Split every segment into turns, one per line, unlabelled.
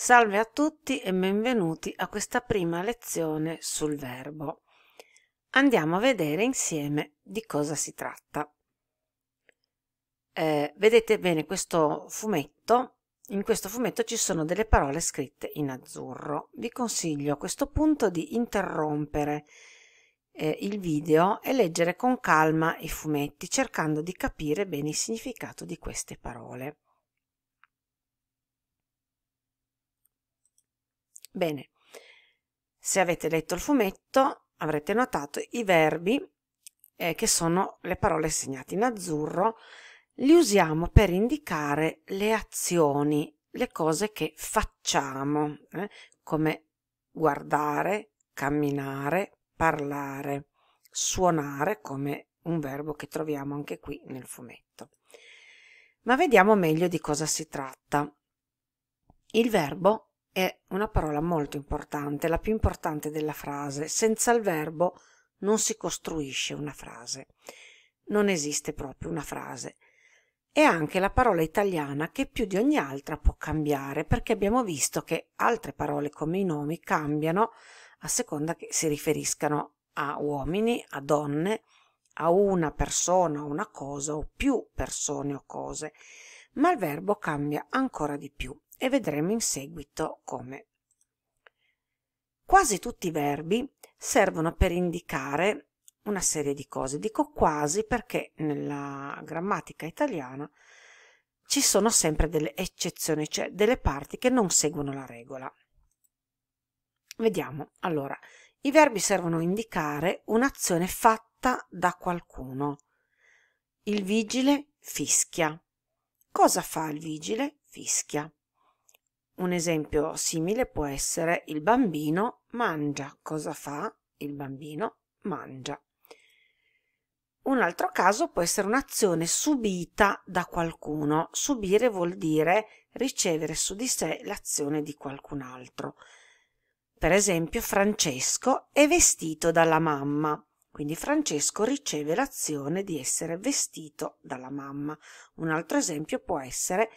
Salve a tutti e benvenuti a questa prima lezione sul verbo. Andiamo a vedere insieme di cosa si tratta. Eh, vedete bene questo fumetto? In questo fumetto ci sono delle parole scritte in azzurro. Vi consiglio a questo punto di interrompere eh, il video e leggere con calma i fumetti cercando di capire bene il significato di queste parole. Bene, se avete letto il fumetto avrete notato i verbi eh, che sono le parole segnate in azzurro, li usiamo per indicare le azioni, le cose che facciamo, eh, come guardare, camminare, parlare, suonare come un verbo che troviamo anche qui nel fumetto. Ma vediamo meglio di cosa si tratta. Il verbo è una parola molto importante, la più importante della frase. Senza il verbo non si costruisce una frase. Non esiste proprio una frase. È anche la parola italiana che più di ogni altra può cambiare, perché abbiamo visto che altre parole come i nomi cambiano a seconda che si riferiscano a uomini, a donne, a una persona o una cosa o più persone o cose, ma il verbo cambia ancora di più e vedremo in seguito come. Quasi tutti i verbi servono per indicare una serie di cose. Dico quasi perché nella grammatica italiana ci sono sempre delle eccezioni, cioè delle parti che non seguono la regola. Vediamo, allora, i verbi servono a indicare un'azione fatta da qualcuno. Il vigile fischia. Cosa fa il vigile? Fischia. Un esempio simile può essere il bambino mangia. Cosa fa? Il bambino mangia. Un altro caso può essere un'azione subita da qualcuno. Subire vuol dire ricevere su di sé l'azione di qualcun altro. Per esempio, Francesco è vestito dalla mamma. Quindi Francesco riceve l'azione di essere vestito dalla mamma. Un altro esempio può essere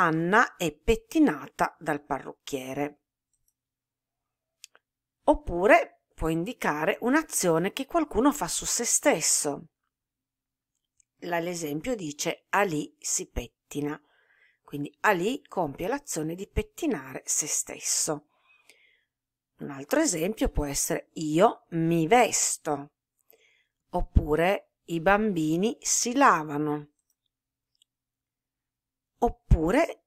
Anna è pettinata dal parrucchiere. Oppure può indicare un'azione che qualcuno fa su se stesso. L'esempio dice Ali si pettina, quindi Ali compie l'azione di pettinare se stesso. Un altro esempio può essere io mi vesto, oppure i bambini si lavano oppure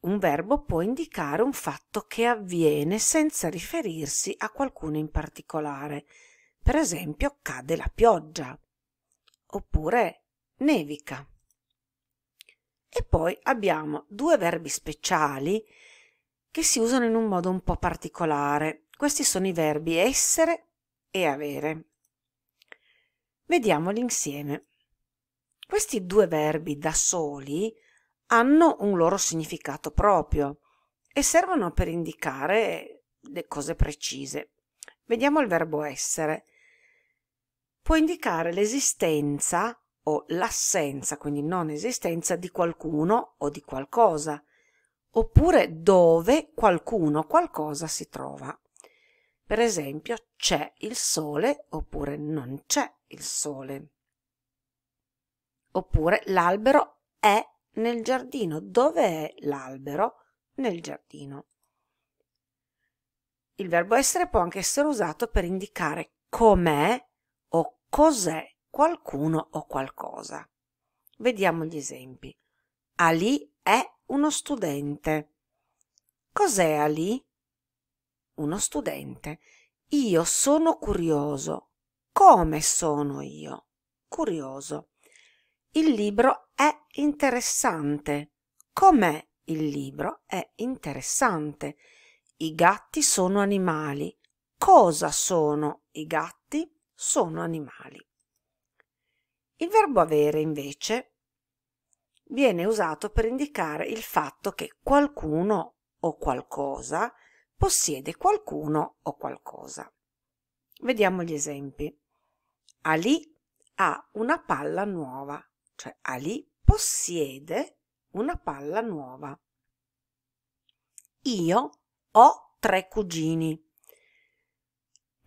un verbo può indicare un fatto che avviene senza riferirsi a qualcuno in particolare per esempio cade la pioggia oppure nevica e poi abbiamo due verbi speciali che si usano in un modo un po' particolare. Questi sono i verbi essere e avere. Vediamoli insieme. Questi due verbi da soli hanno un loro significato proprio e servono per indicare le cose precise. Vediamo il verbo essere. Può indicare l'esistenza o l'assenza, quindi non esistenza, di qualcuno o di qualcosa, oppure dove qualcuno o qualcosa si trova. Per esempio, c'è il sole oppure non c'è il sole. Oppure l'albero è nel giardino. Dove è l'albero? Nel giardino. Il verbo essere può anche essere usato per indicare com'è o cos'è qualcuno o qualcosa. Vediamo gli esempi. Ali è uno studente. Cos'è Ali? Uno studente. Io sono curioso. Come sono io? Curioso il libro è interessante. Com'è il libro? È interessante. I gatti sono animali. Cosa sono i gatti? Sono animali. Il verbo avere invece viene usato per indicare il fatto che qualcuno o qualcosa possiede qualcuno o qualcosa. Vediamo gli esempi. Ali ha una palla nuova cioè Ali possiede una palla nuova. Io ho tre cugini.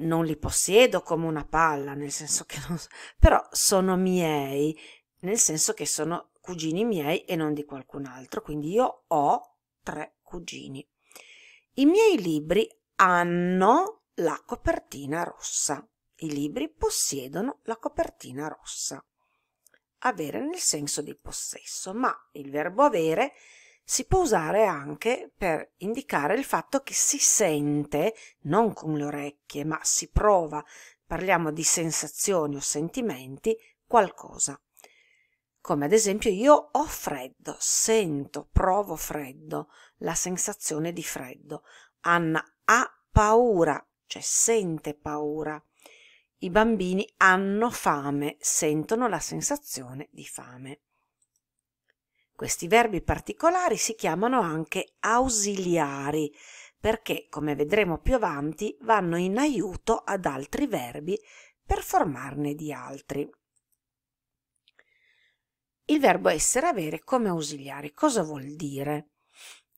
Non li possiedo come una palla, nel senso che non... però sono miei, nel senso che sono cugini miei e non di qualcun altro, quindi io ho tre cugini. I miei libri hanno la copertina rossa. I libri possiedono la copertina rossa avere nel senso di possesso, ma il verbo avere si può usare anche per indicare il fatto che si sente, non con le orecchie, ma si prova, parliamo di sensazioni o sentimenti, qualcosa. Come ad esempio io ho freddo, sento, provo freddo, la sensazione di freddo. Anna ha paura, cioè sente paura i bambini hanno fame, sentono la sensazione di fame. Questi verbi particolari si chiamano anche ausiliari perché, come vedremo più avanti, vanno in aiuto ad altri verbi per formarne di altri. Il verbo essere avere come ausiliare cosa vuol dire?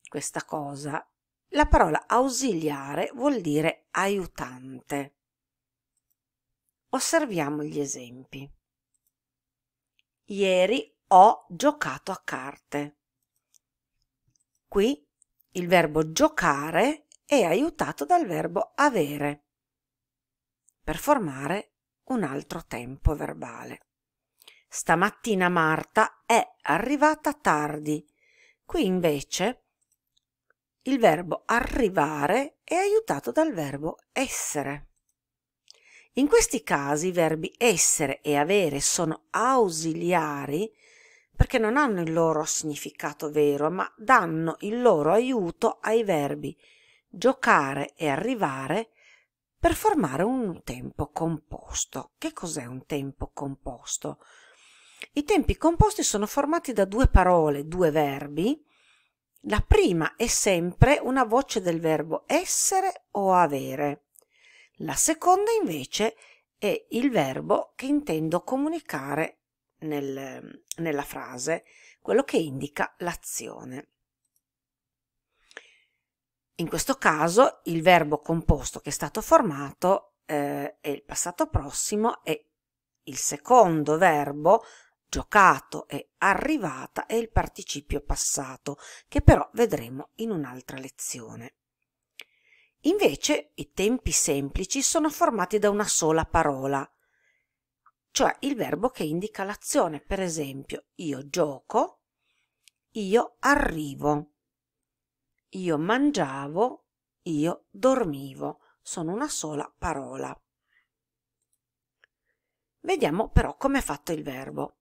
Questa cosa. La parola ausiliare vuol dire aiutante. Osserviamo gli esempi. Ieri ho giocato a carte. Qui il verbo giocare è aiutato dal verbo avere per formare un altro tempo verbale. Stamattina Marta è arrivata tardi. Qui invece il verbo arrivare è aiutato dal verbo essere. In questi casi i verbi essere e avere sono ausiliari perché non hanno il loro significato vero, ma danno il loro aiuto ai verbi giocare e arrivare per formare un tempo composto. Che cos'è un tempo composto? I tempi composti sono formati da due parole, due verbi. La prima è sempre una voce del verbo essere o avere. La seconda invece è il verbo che intendo comunicare nel, nella frase, quello che indica l'azione. In questo caso il verbo composto che è stato formato eh, è il passato prossimo e il secondo verbo giocato e arrivata è il participio passato, che però vedremo in un'altra lezione invece i tempi semplici sono formati da una sola parola cioè il verbo che indica l'azione per esempio io gioco io arrivo io mangiavo io dormivo sono una sola parola vediamo però come è fatto il verbo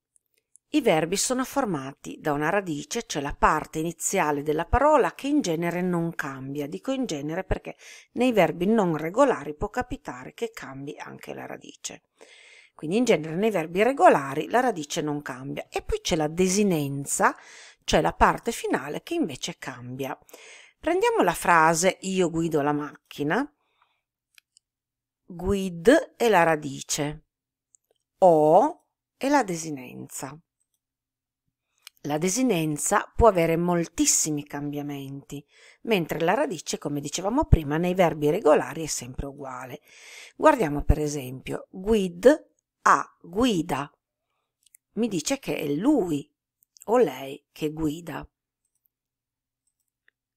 i verbi sono formati da una radice, cioè la parte iniziale della parola che in genere non cambia. Dico in genere perché nei verbi non regolari può capitare che cambi anche la radice. Quindi in genere nei verbi regolari la radice non cambia. E poi c'è la desinenza, cioè la parte finale che invece cambia. Prendiamo la frase io guido la macchina. Guid è la radice. O è la desinenza. La desinenza può avere moltissimi cambiamenti, mentre la radice, come dicevamo prima, nei verbi regolari è sempre uguale. Guardiamo per esempio guid a guida. Mi dice che è lui o lei che guida.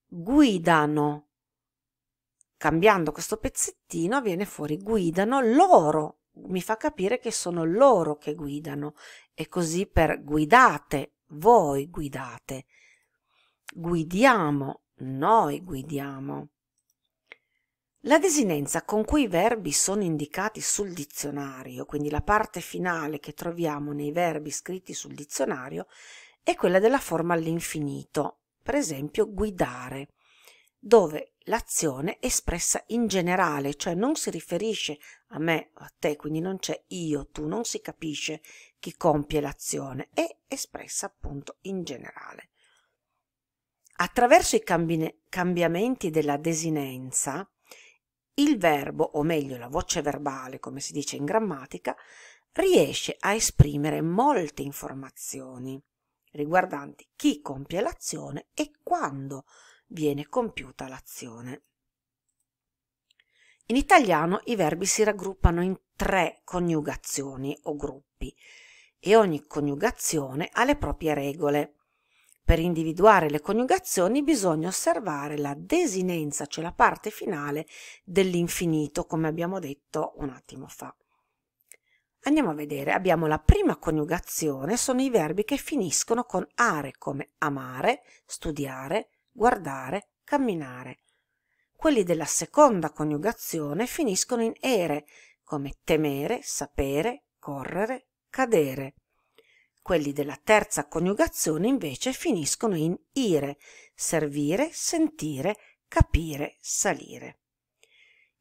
Guidano. Cambiando questo pezzettino viene fuori guidano loro mi fa capire che sono loro che guidano e così per guidate voi guidate. Guidiamo, noi guidiamo. La desinenza con cui i verbi sono indicati sul dizionario, quindi la parte finale che troviamo nei verbi scritti sul dizionario, è quella della forma all'infinito, per esempio guidare, dove l'azione è espressa in generale, cioè non si riferisce a me o a te, quindi non c'è io, tu, non si capisce chi compie l'azione è espressa appunto in generale. Attraverso i cambi- cambiamenti della desinenza, il verbo, o meglio la voce verbale, come si dice in grammatica, riesce a esprimere molte informazioni riguardanti chi compie l'azione e quando viene compiuta l'azione. In italiano i verbi si raggruppano in tre coniugazioni o gruppi e ogni coniugazione ha le proprie regole. Per individuare le coniugazioni bisogna osservare la desinenza, cioè la parte finale dell'infinito, come abbiamo detto un attimo fa. Andiamo a vedere, abbiamo la prima coniugazione, sono i verbi che finiscono con are come amare, studiare, guardare, camminare. Quelli della seconda coniugazione finiscono in ere come temere, sapere, correre, cadere. Quelli della terza coniugazione invece finiscono in ire, servire, sentire, capire, salire.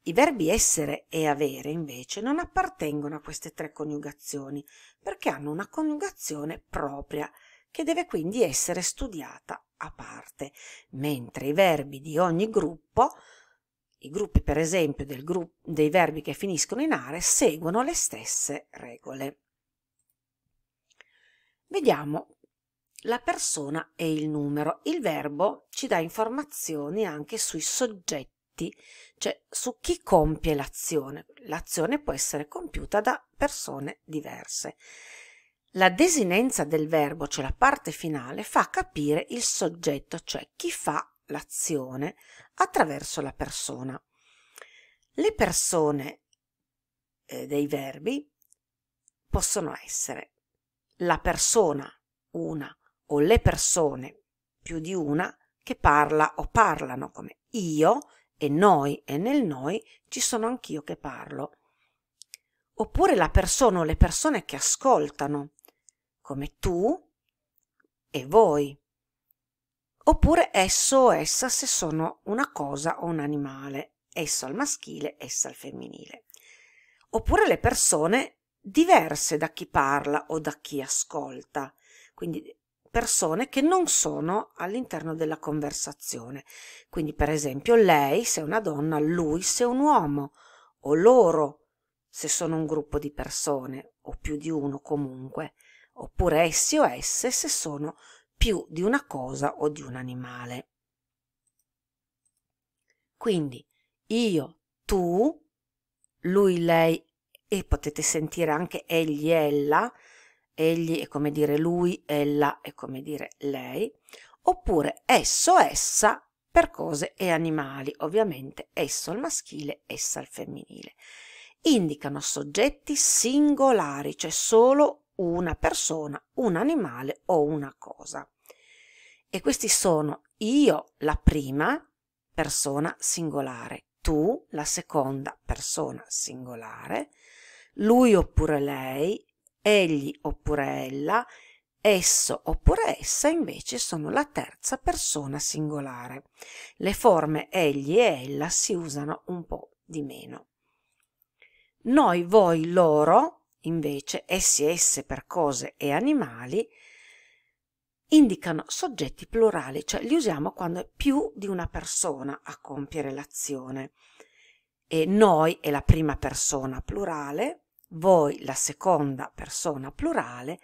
I verbi essere e avere invece non appartengono a queste tre coniugazioni perché hanno una coniugazione propria che deve quindi essere studiata a parte, mentre i verbi di ogni gruppo, i gruppi per esempio del gruppo, dei verbi che finiscono in are, seguono le stesse regole. Vediamo la persona e il numero. Il verbo ci dà informazioni anche sui soggetti, cioè su chi compie l'azione. L'azione può essere compiuta da persone diverse. La desinenza del verbo, cioè la parte finale, fa capire il soggetto, cioè chi fa l'azione attraverso la persona. Le persone eh, dei verbi possono essere la persona, una o le persone, più di una, che parla o parlano, come io e noi e nel noi ci sono anch'io che parlo. Oppure la persona o le persone che ascoltano, come tu e voi. Oppure esso o essa se sono una cosa o un animale, esso al maschile, essa al femminile. Oppure le persone diverse da chi parla o da chi ascolta, quindi persone che non sono all'interno della conversazione. Quindi per esempio lei se è una donna, lui se è un uomo, o loro se sono un gruppo di persone, o più di uno comunque, oppure essi o esse se sono più di una cosa o di un animale. Quindi io, tu, lui, lei e potete sentire anche egli e ella, egli è come dire lui, ella è come dire lei, oppure esso, essa per cose e animali, ovviamente esso al maschile, essa al femminile. Indicano soggetti singolari, cioè solo una persona, un animale o una cosa. E questi sono io, la prima persona singolare, tu, la seconda persona singolare, lui oppure lei, egli oppure ella, esso oppure essa invece sono la terza persona singolare. Le forme egli e ella si usano un po' di meno. Noi, voi, loro, invece, essi esse per cose e animali, indicano soggetti plurali, cioè li usiamo quando è più di una persona a compiere l'azione. E noi è la prima persona plurale, voi la seconda persona plurale,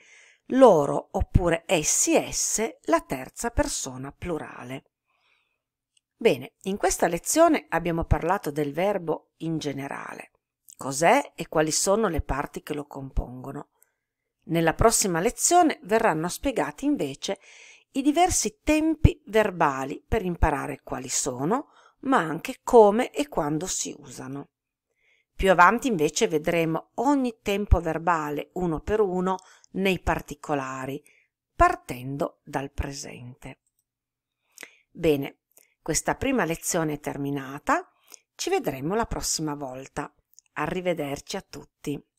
loro oppure essi esse la terza persona plurale. Bene, in questa lezione abbiamo parlato del verbo in generale. Cos'è e quali sono le parti che lo compongono? Nella prossima lezione verranno spiegati invece i diversi tempi verbali per imparare quali sono, ma anche come e quando si usano. Più avanti invece vedremo ogni tempo verbale uno per uno nei particolari, partendo dal presente. Bene, questa prima lezione è terminata, ci vedremo la prossima volta. Arrivederci a tutti.